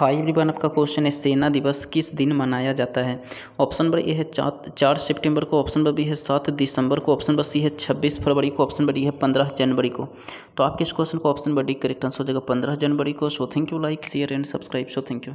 high everyone आपका question है सेना दिवस किस दिन मनाया जाता है ऑप्शन नंबर ए है चार चार सितंबर को ऑप्शन नंबर बी है सात दिसंबर को ऑप्शन नंबर सी है छब्बीस फरवरी को ऑप्शन नंबर डी है पंद्रह जनवरी को तो आपके इस क्वेश्चन को option number D correct answer हो जाएगा पंद्रह जनवरी को so thank you like share and subscribe so thank you